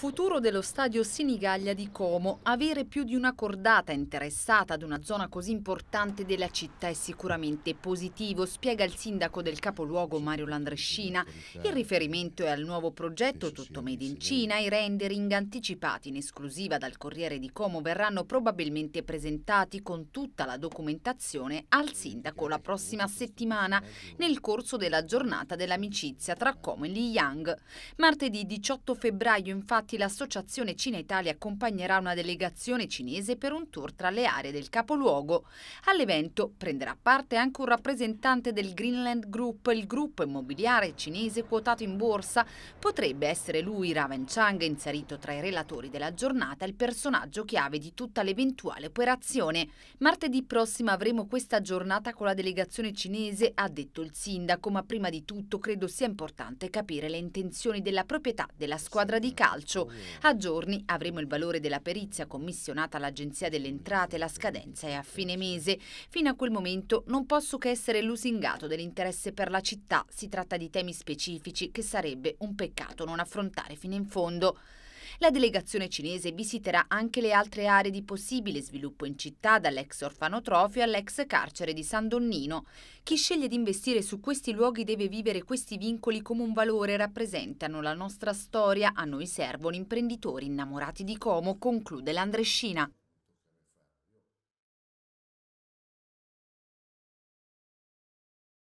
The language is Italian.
Futuro dello stadio Sinigaglia di Como. Avere più di una cordata interessata ad una zona così importante della città è sicuramente positivo, spiega il sindaco del capoluogo Mario Landrescina. Il riferimento è al nuovo progetto tutto made in Cina. I rendering anticipati in esclusiva dal Corriere di Como verranno probabilmente presentati con tutta la documentazione al sindaco la prossima settimana nel corso della giornata dell'amicizia tra Como e Li Yang. Martedì 18 febbraio infatti infatti l'associazione Cina Italia accompagnerà una delegazione cinese per un tour tra le aree del capoluogo. All'evento prenderà parte anche un rappresentante del Greenland Group, il gruppo immobiliare cinese quotato in borsa. Potrebbe essere lui, Raven Chang, inserito tra i relatori della giornata, il personaggio chiave di tutta l'eventuale operazione. Martedì prossimo avremo questa giornata con la delegazione cinese, ha detto il sindaco, ma prima di tutto credo sia importante capire le intenzioni della proprietà della squadra di calcio bilancio. A giorni avremo il valore della perizia commissionata all'Agenzia delle Entrate, la scadenza è a fine mese. Fino a quel momento non posso che essere lusingato dell'interesse per la città, si tratta di temi specifici che sarebbe un peccato non affrontare fino in fondo. La delegazione cinese visiterà anche le altre aree di possibile sviluppo in città, dall'ex orfanotrofio all'ex carcere di San Donnino. Chi sceglie di investire su questi luoghi deve vivere questi vincoli come un valore, rappresentano la nostra storia, a noi servono imprenditori innamorati di Como, conclude l'Andrescina.